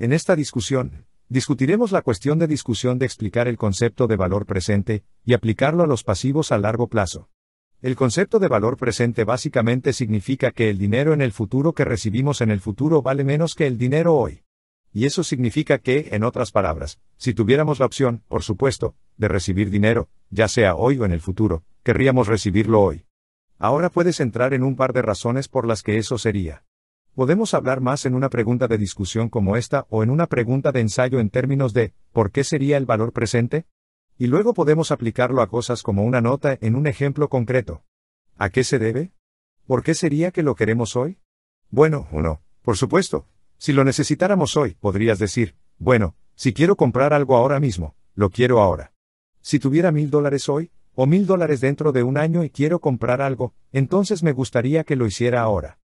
En esta discusión, discutiremos la cuestión de discusión de explicar el concepto de valor presente y aplicarlo a los pasivos a largo plazo. El concepto de valor presente básicamente significa que el dinero en el futuro que recibimos en el futuro vale menos que el dinero hoy. Y eso significa que, en otras palabras, si tuviéramos la opción, por supuesto, de recibir dinero, ya sea hoy o en el futuro, querríamos recibirlo hoy. Ahora puedes entrar en un par de razones por las que eso sería. Podemos hablar más en una pregunta de discusión como esta o en una pregunta de ensayo en términos de ¿por qué sería el valor presente? Y luego podemos aplicarlo a cosas como una nota en un ejemplo concreto. ¿A qué se debe? ¿Por qué sería que lo queremos hoy? Bueno, o no, por supuesto. Si lo necesitáramos hoy, podrías decir, bueno, si quiero comprar algo ahora mismo, lo quiero ahora. Si tuviera mil dólares hoy, o mil dólares dentro de un año y quiero comprar algo, entonces me gustaría que lo hiciera ahora.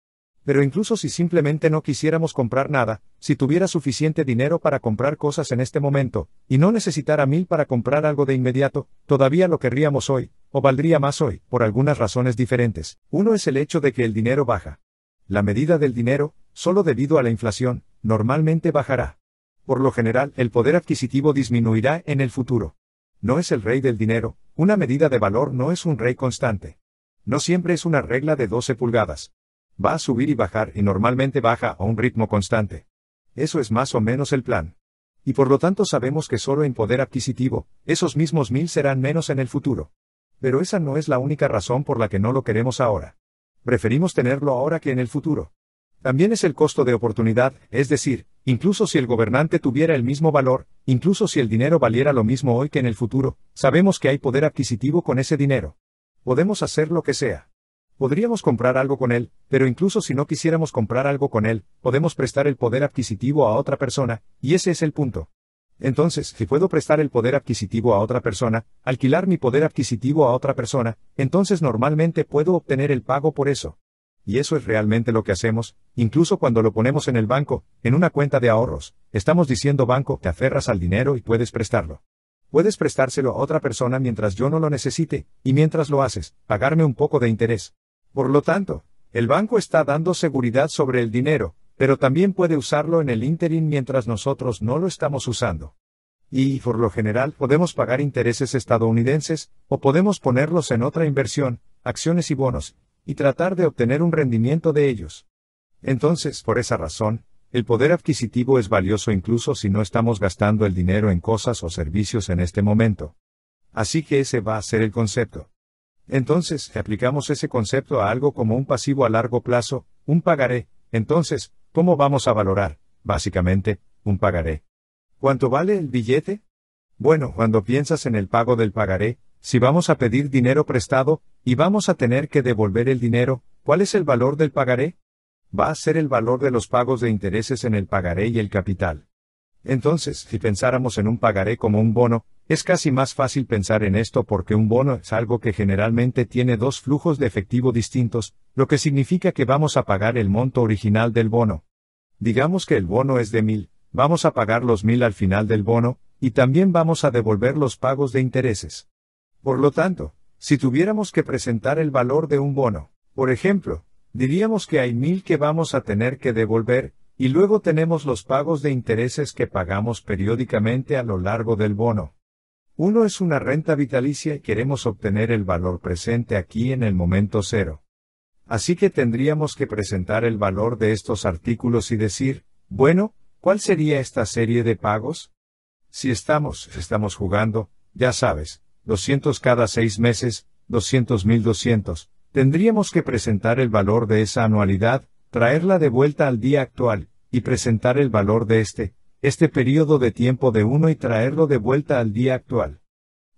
Pero incluso si simplemente no quisiéramos comprar nada, si tuviera suficiente dinero para comprar cosas en este momento, y no necesitara mil para comprar algo de inmediato, todavía lo querríamos hoy, o valdría más hoy, por algunas razones diferentes. Uno es el hecho de que el dinero baja. La medida del dinero, solo debido a la inflación, normalmente bajará. Por lo general, el poder adquisitivo disminuirá en el futuro. No es el rey del dinero, una medida de valor no es un rey constante. No siempre es una regla de 12 pulgadas. Va a subir y bajar y normalmente baja a un ritmo constante. Eso es más o menos el plan. Y por lo tanto sabemos que solo en poder adquisitivo, esos mismos mil serán menos en el futuro. Pero esa no es la única razón por la que no lo queremos ahora. Preferimos tenerlo ahora que en el futuro. También es el costo de oportunidad, es decir, incluso si el gobernante tuviera el mismo valor, incluso si el dinero valiera lo mismo hoy que en el futuro, sabemos que hay poder adquisitivo con ese dinero. Podemos hacer lo que sea. Podríamos comprar algo con él, pero incluso si no quisiéramos comprar algo con él, podemos prestar el poder adquisitivo a otra persona, y ese es el punto. Entonces, si puedo prestar el poder adquisitivo a otra persona, alquilar mi poder adquisitivo a otra persona, entonces normalmente puedo obtener el pago por eso. Y eso es realmente lo que hacemos, incluso cuando lo ponemos en el banco, en una cuenta de ahorros, estamos diciendo banco, te aferras al dinero y puedes prestarlo. Puedes prestárselo a otra persona mientras yo no lo necesite, y mientras lo haces, pagarme un poco de interés. Por lo tanto, el banco está dando seguridad sobre el dinero, pero también puede usarlo en el interim mientras nosotros no lo estamos usando. Y, por lo general, podemos pagar intereses estadounidenses, o podemos ponerlos en otra inversión, acciones y bonos, y tratar de obtener un rendimiento de ellos. Entonces, por esa razón, el poder adquisitivo es valioso incluso si no estamos gastando el dinero en cosas o servicios en este momento. Así que ese va a ser el concepto. Entonces, aplicamos ese concepto a algo como un pasivo a largo plazo, un pagaré. Entonces, ¿cómo vamos a valorar? Básicamente, un pagaré. ¿Cuánto vale el billete? Bueno, cuando piensas en el pago del pagaré, si vamos a pedir dinero prestado, y vamos a tener que devolver el dinero, ¿cuál es el valor del pagaré? Va a ser el valor de los pagos de intereses en el pagaré y el capital. Entonces, si pensáramos en un pagaré como un bono, es casi más fácil pensar en esto porque un bono es algo que generalmente tiene dos flujos de efectivo distintos, lo que significa que vamos a pagar el monto original del bono. Digamos que el bono es de mil, vamos a pagar los mil al final del bono, y también vamos a devolver los pagos de intereses. Por lo tanto, si tuviéramos que presentar el valor de un bono, por ejemplo, diríamos que hay mil que vamos a tener que devolver, y luego tenemos los pagos de intereses que pagamos periódicamente a lo largo del bono. Uno es una renta vitalicia y queremos obtener el valor presente aquí en el momento cero. Así que tendríamos que presentar el valor de estos artículos y decir, bueno, ¿cuál sería esta serie de pagos? Si estamos, estamos jugando, ya sabes, 200 cada seis meses, 200.200, tendríamos que presentar el valor de esa anualidad, traerla de vuelta al día actual, y presentar el valor de este, este periodo de tiempo de uno y traerlo de vuelta al día actual.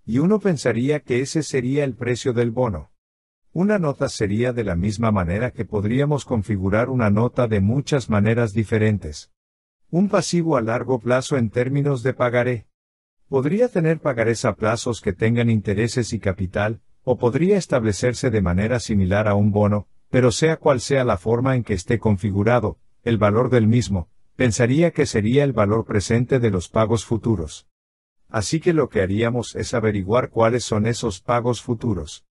Y uno pensaría que ese sería el precio del bono. Una nota sería de la misma manera que podríamos configurar una nota de muchas maneras diferentes. Un pasivo a largo plazo en términos de pagaré. Podría tener pagarés a plazos que tengan intereses y capital, o podría establecerse de manera similar a un bono, pero sea cual sea la forma en que esté configurado, el valor del mismo, pensaría que sería el valor presente de los pagos futuros. Así que lo que haríamos es averiguar cuáles son esos pagos futuros.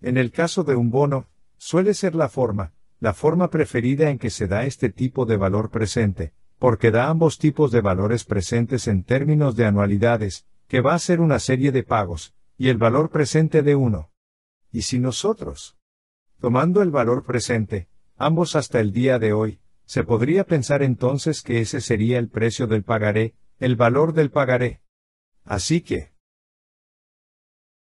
En el caso de un bono, suele ser la forma, la forma preferida en que se da este tipo de valor presente, porque da ambos tipos de valores presentes en términos de anualidades, que va a ser una serie de pagos, y el valor presente de uno. ¿Y si nosotros? Tomando el valor presente, ambos hasta el día de hoy, se podría pensar entonces que ese sería el precio del pagaré, el valor del pagaré. Así que,